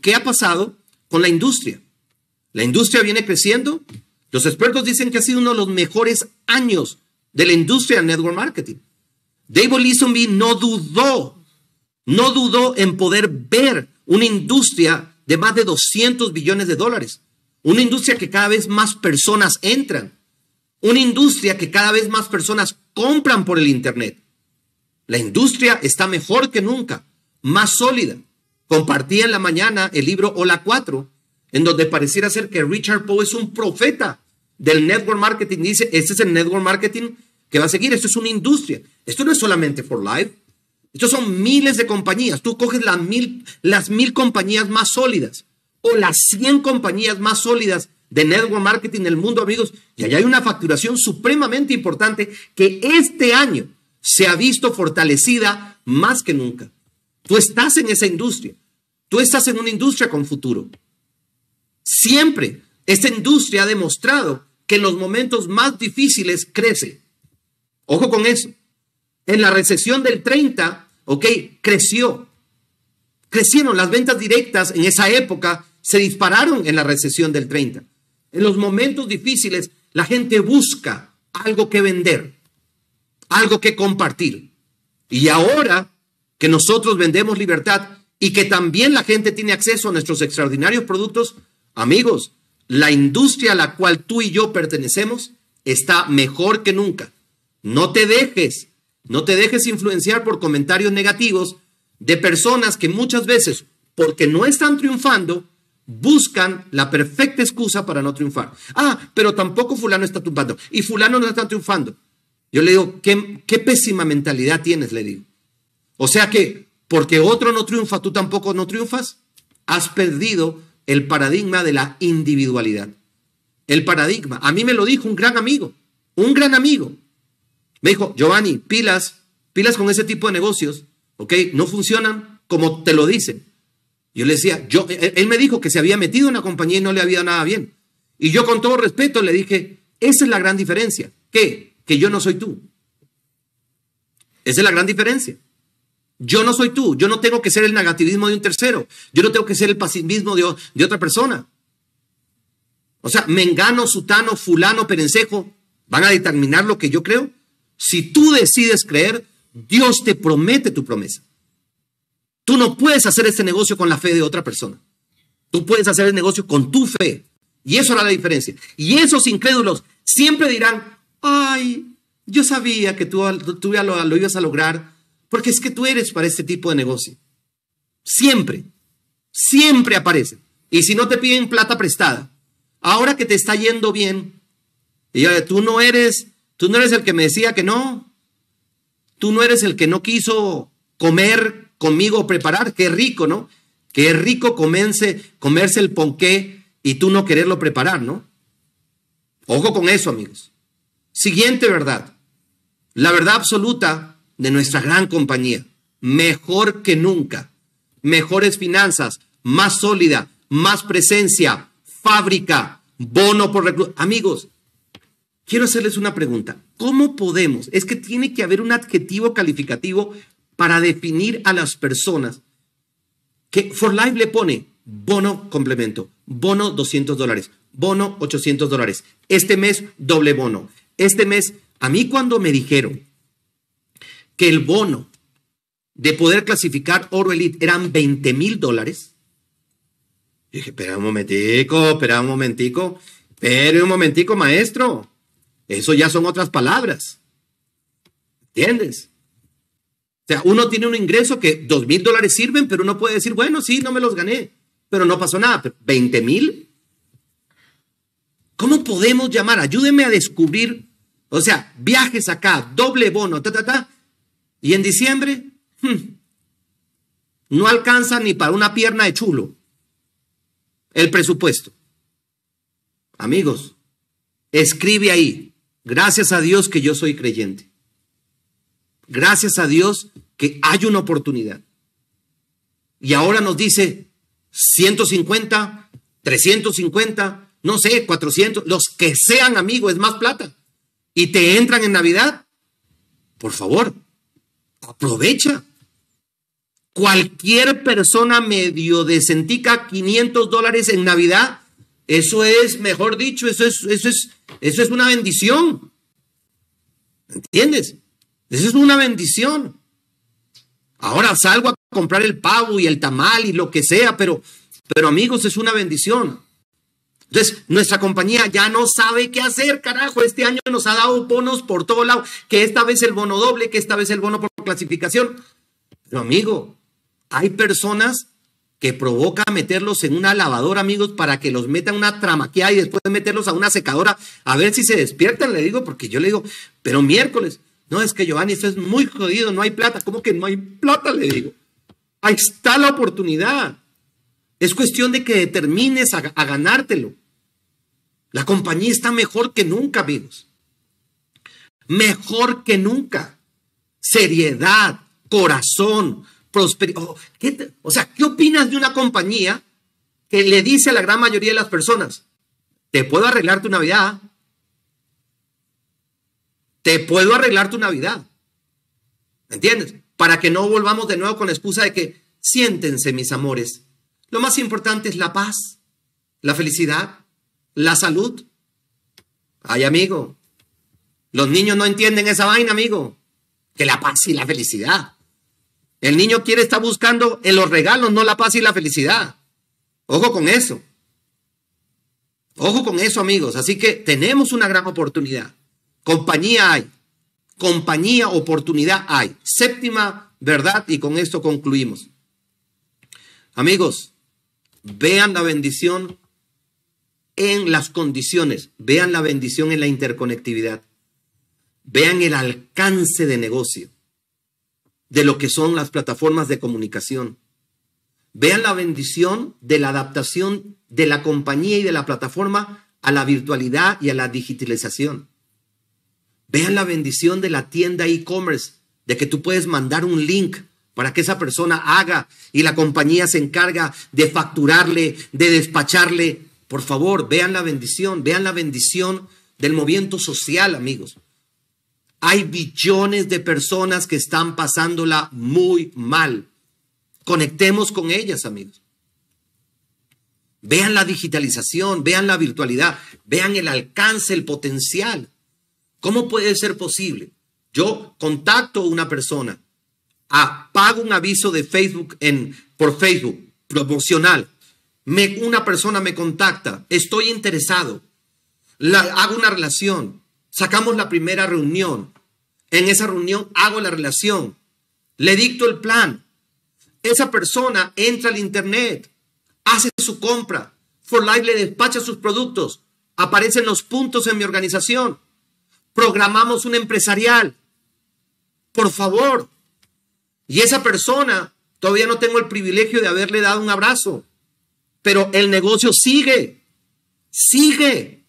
qué ha pasado con la industria. La industria viene creciendo. Los expertos dicen que ha sido uno de los mejores años de la industria del network marketing. David Lisonby no dudó, no dudó en poder ver una industria de más de 200 billones de dólares. Una industria que cada vez más personas entran. Una industria que cada vez más personas compran por el Internet. La industria está mejor que nunca, más sólida. Compartía en la mañana el libro Hola 4, en donde pareciera ser que Richard Poe es un profeta del network marketing. Dice, este es el network marketing que va a seguir. Esto es una industria. Esto no es solamente For Life. Estos son miles de compañías. Tú coges las mil, las mil compañías más sólidas o las 100 compañías más sólidas de network marketing en el mundo, amigos. Y allá hay una facturación supremamente importante que este año se ha visto fortalecida más que nunca. Tú estás en esa industria. Tú estás en una industria con futuro. Siempre. Esta industria ha demostrado que en los momentos más difíciles crece. Ojo con eso. En la recesión del 30, ok, creció. Crecieron las ventas directas en esa época, se dispararon en la recesión del 30. En los momentos difíciles, la gente busca algo que vender, algo que compartir. Y ahora que nosotros vendemos libertad, y que también la gente tiene acceso a nuestros extraordinarios productos, amigos, la industria a la cual tú y yo pertenecemos está mejor que nunca. No te dejes, no te dejes influenciar por comentarios negativos de personas que muchas veces, porque no están triunfando, buscan la perfecta excusa para no triunfar. Ah, pero tampoco fulano está triunfando y fulano no está triunfando. Yo le digo, ¿qué, qué pésima mentalidad tienes? Le digo. O sea que porque otro no triunfa, tú tampoco no triunfas, has perdido el paradigma de la individualidad. El paradigma. A mí me lo dijo un gran amigo, un gran amigo. Me dijo, Giovanni, pilas, pilas con ese tipo de negocios, ¿ok? No funcionan como te lo dicen. Yo le decía, yo, e, e, él me dijo que se había metido en una compañía y no le había nada bien. Y yo con todo respeto le dije, esa es la gran diferencia. ¿Qué? Que yo no soy tú. Esa es la gran diferencia. Yo no soy tú, yo no tengo que ser el negativismo de un tercero, yo no tengo que ser el pasivismo de, otra persona. O sea, Mengano, Sutano, Fulano, Perencejo, van a determinar lo que yo creo. Si tú decides creer, Dios te promete tu promesa. Tú no puedes hacer este negocio con la fe de otra persona. Tú puedes hacer el negocio con tu fe. Y eso era la diferencia. Y esos incrédulos siempre dirán, ay, yo sabía que tú, tú lo ibas a lograr porque es que tú eres para este tipo de negocio. Siempre, siempre aparece. Y si no te piden plata prestada, ahora que te está yendo bien, y tú no eres, tú no eres el que me decía que no, tú no eres el que no quiso comer conmigo preparar, qué rico, ¿no? Qué rico comerse, comerse el ponqué y tú no quererlo preparar, ¿no? Ojo con eso, amigos. Siguiente verdad. La verdad absoluta de nuestra gran compañía. Mejor que nunca. Mejores finanzas, más sólida, más presencia, fábrica, bono por Amigos, quiero hacerles una pregunta. ¿Cómo podemos? Es que tiene que haber un adjetivo calificativo para definir a las personas que For Life le pone bono complemento, bono 200 dólares, bono 800 dólares, este mes doble bono. Este mes, a mí cuando me dijeron que el bono de poder clasificar oro elite eran 20 mil dólares. dije, espera un momentico, espera un momentico, espera un momentico, maestro. Eso ya son otras palabras. ¿Entiendes? O sea, uno tiene un ingreso que dos mil dólares sirven, pero uno puede decir, bueno, sí, no me los gané, pero no pasó nada. Pero 20 mil. ¿Cómo podemos llamar? Ayúdeme a descubrir, o sea, viajes acá, doble bono, ta, ta, ta y en diciembre, hmm, no alcanza ni para una pierna de chulo el presupuesto. Amigos, escribe ahí, gracias a Dios que yo soy creyente. Gracias a Dios que hay una oportunidad. Y ahora nos dice 150, 350, no sé, 400, los que sean amigos, es más plata. Y te entran en Navidad. Por favor, aprovecha. Cualquier persona medio decentica 500 dólares en Navidad, eso es, mejor dicho, eso es, eso es, eso es una bendición. ¿Entiendes? Eso es una bendición. Ahora salgo a comprar el pavo y el tamal y lo que sea, pero, pero amigos, es una bendición. Entonces, nuestra compañía ya no sabe qué hacer, carajo. Este año nos ha dado bonos por todo lado, que esta vez el bono doble, que esta vez el bono por clasificación. Pero amigo, hay personas que provoca meterlos en una lavadora, amigos, para que los metan una que y después de meterlos a una secadora a ver si se despiertan, le digo, porque yo le digo, pero miércoles, no, es que Giovanni, esto es muy jodido, no hay plata, ¿cómo que no hay plata? Le digo, ahí está la oportunidad. Es cuestión de que determines a, a ganártelo. La compañía está mejor que nunca, amigos. Mejor que nunca seriedad, corazón, prosperidad. Oh, o sea, ¿qué opinas de una compañía que le dice a la gran mayoría de las personas, te puedo arreglar tu Navidad? Te puedo arreglar tu Navidad. ¿Me entiendes? Para que no volvamos de nuevo con la excusa de que siéntense, mis amores. Lo más importante es la paz, la felicidad, la salud. Ay, amigo, los niños no entienden esa vaina, amigo que la paz y la felicidad. El niño quiere estar buscando en los regalos, no la paz y la felicidad. Ojo con eso. Ojo con eso, amigos. Así que tenemos una gran oportunidad. Compañía hay. Compañía, oportunidad hay. Séptima verdad y con esto concluimos. Amigos, vean la bendición en las condiciones, vean la bendición en la interconectividad. Vean el alcance de negocio de lo que son las plataformas de comunicación. Vean la bendición de la adaptación de la compañía y de la plataforma a la virtualidad y a la digitalización. Vean la bendición de la tienda e-commerce, de que tú puedes mandar un link para que esa persona haga y la compañía se encarga de facturarle, de despacharle. Por favor, vean la bendición, vean la bendición del movimiento social, amigos. Hay billones de personas que están pasándola muy mal. Conectemos con ellas, amigos. Vean la digitalización, vean la virtualidad, vean el alcance, el potencial. ¿Cómo puede ser posible? Yo contacto a una persona, apago pago un aviso de Facebook en, por Facebook, promocional. Me, una persona me contacta, estoy interesado, hago una relación, Sacamos la primera reunión. En esa reunión hago la relación. Le dicto el plan. Esa persona entra al Internet, hace su compra. For Life le despacha sus productos. Aparecen los puntos en mi organización. Programamos un empresarial. Por favor. Y esa persona, todavía no tengo el privilegio de haberle dado un abrazo, pero el negocio sigue. Sigue.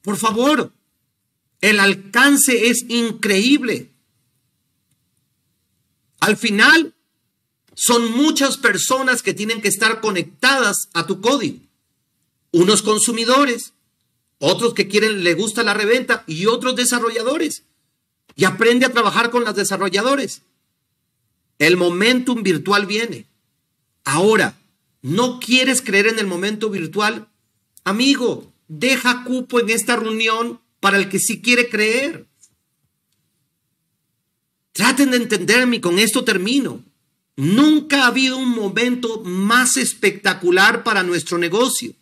Por favor. El alcance es increíble. Al final, son muchas personas que tienen que estar conectadas a tu código. Unos consumidores, otros que quieren, le gusta la reventa y otros desarrolladores. Y aprende a trabajar con los desarrolladores. El momentum virtual viene. Ahora, ¿no quieres creer en el momento virtual? Amigo, deja cupo en esta reunión para el que sí quiere creer. Traten de entenderme y con esto termino. Nunca ha habido un momento más espectacular para nuestro negocio.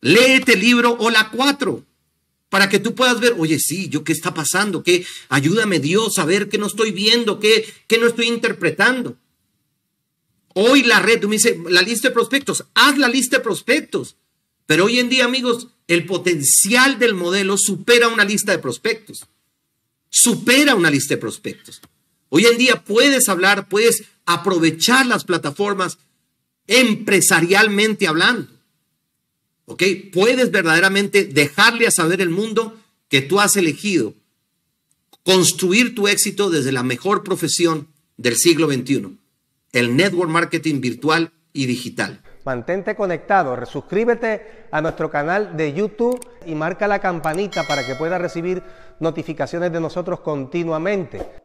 Léete el libro Hola 4 para que tú puedas ver, oye, sí, yo qué está pasando, qué, ayúdame Dios a ver qué no estoy viendo, qué, qué no estoy interpretando. Hoy la red, tú me dices, la lista de prospectos, haz la lista de prospectos. Pero hoy en día, amigos, el potencial del modelo supera una lista de prospectos. Supera una lista de prospectos. Hoy en día puedes hablar, puedes aprovechar las plataformas empresarialmente hablando. ¿Ok? Puedes verdaderamente dejarle a saber el mundo que tú has elegido construir tu éxito desde la mejor profesión del siglo XXI, el network marketing virtual y digital. Mantente conectado, suscríbete a nuestro canal de YouTube y marca la campanita para que puedas recibir notificaciones de nosotros continuamente.